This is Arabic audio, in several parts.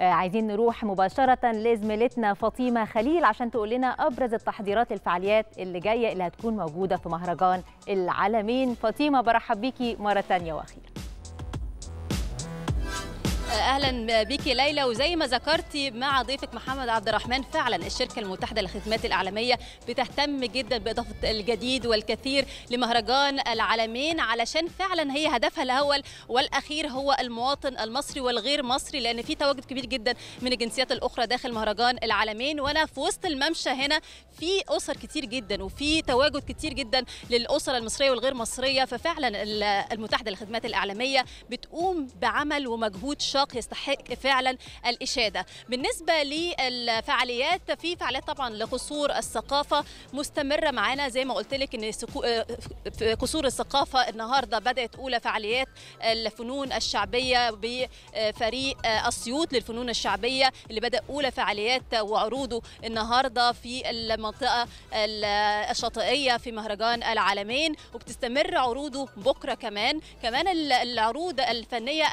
آه، عايزين نروح مباشره لزميلتنا فاطمه خليل عشان تقول لنا ابرز التحضيرات الفعاليات اللي جايه اللي هتكون موجوده في مهرجان العالمين فاطمه برحب بيكي مره ثانيه واخيرا اهلا بك ليلى وزي ما ذكرتي مع ضيفك محمد عبد الرحمن فعلا الشركه المتحده للخدمات الاعلاميه بتهتم جدا باضافه الجديد والكثير لمهرجان العالمين علشان فعلا هي هدفها الاول والاخير هو المواطن المصري والغير مصري لان في تواجد كبير جدا من الجنسيات الاخرى داخل مهرجان العالمين وانا في وسط الممشى هنا في اسر كتير جدا وفي تواجد كتير جدا للاسر المصريه والغير مصريه ففعلا المتحده للخدمات الاعلاميه بتقوم بعمل ومجهود شاق نطاق يستحق فعلا الإشادة بالنسبة للفعاليات في فعاليات طبعا لقصور الثقافة مستمرة معانا زي ما قلت لك إن آه، آه، قصور الثقافة النهاردة بدأت أولى فعاليات الفنون الشعبية بفريق آه، أسيوط للفنون الشعبية اللي بدأ أولى فعاليات وعروضه النهاردة في المنطقة الشاطئية في مهرجان العالمين وبتستمر عروضه بكرة كمان كمان العروض الفنية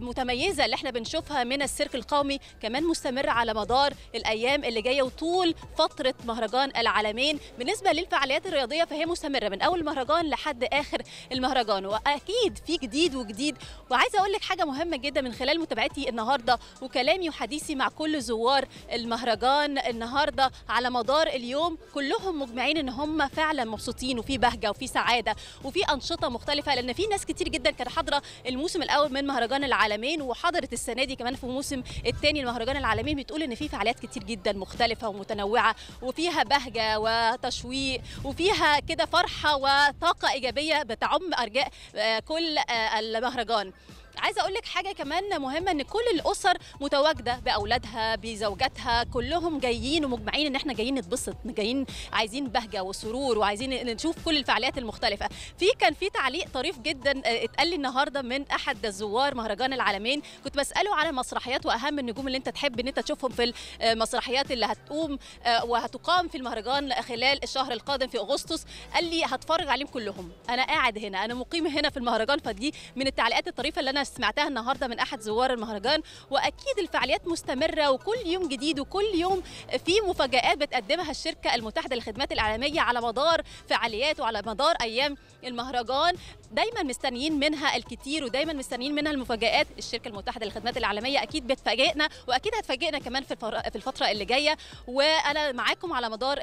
المتميزه اللي احنا بنشوفها من السيرك القومي كمان مستمره على مدار الايام اللي جايه وطول فتره مهرجان العالمين بالنسبه للفعاليات الرياضيه فهي مستمره من اول مهرجان لحد اخر المهرجان واكيد في جديد وجديد وعايزه اقول لك حاجه مهمه جدا من خلال متابعتي النهارده وكلامي وحديثي مع كل زوار المهرجان النهارده على مدار اليوم كلهم مجمعين ان هم فعلا مبسوطين وفي بهجه وفي سعاده وفي انشطه مختلفه لان في ناس كتير جدا كانت حاضره الموسم الاول من مهرجان العالمين العالمين وحضرت السنه دي كمان في الموسم الثاني المهرجان العالمي بتقول ان في فعاليات كتير جدا مختلفه ومتنوعه وفيها بهجه وتشويق وفيها كده فرحه وطاقه ايجابيه بتعم ارجاء آه، كل آه، المهرجان عايزه اقول لك حاجه كمان مهمه ان كل الاسر متواجده باولادها بزوجاتها كلهم جايين ومجمعين ان احنا جايين نتبسط جايين عايزين بهجه وسرور وعايزين نشوف كل الفعاليات المختلفه في كان في تعليق طريف جدا آه، اتقال لي النهارده من احد الزوار مهرجان العالمين كنت بساله على مسرحيات واهم النجوم اللي انت تحب ان انت تشوفهم في المسرحيات آه، اللي هتقوم آه، وهتقام في المهرجان خلال الشهر القادم في اغسطس قال لي هتفرج عليهم كلهم انا قاعد هنا انا مقيم هنا في المهرجان فدي من التعليقات الطريفه اللي انا سمعتها النهارده من احد زوار المهرجان واكيد الفعاليات مستمره وكل يوم جديد وكل يوم في مفاجات بتقدمها الشركه المتحده للخدمات الاعلاميه على مدار فعاليات وعلى مدار ايام المهرجان دايما مستنيين منها الكتير ودايما مستنيين منها المفاجات الشركه المتحده للخدمات الاعلاميه اكيد بتفاجئنا واكيد هتفاجئنا كمان في في الفتره اللي جايه وانا معاكم على مدار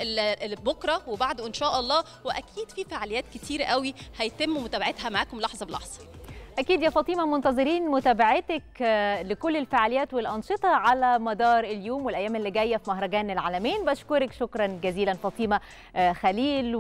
بكره وبعده ان شاء الله واكيد في فعاليات كتير قوي هيتم متابعتها معاكم لحظه بلحظه أكيد يا فاطمة منتظرين متابعتك آه، لكل الفعاليات والأنشطة على مدار اليوم والأيام اللي جاية في مهرجان العالمين بشكرك شكرا جزيلا فاطمة آه، خليل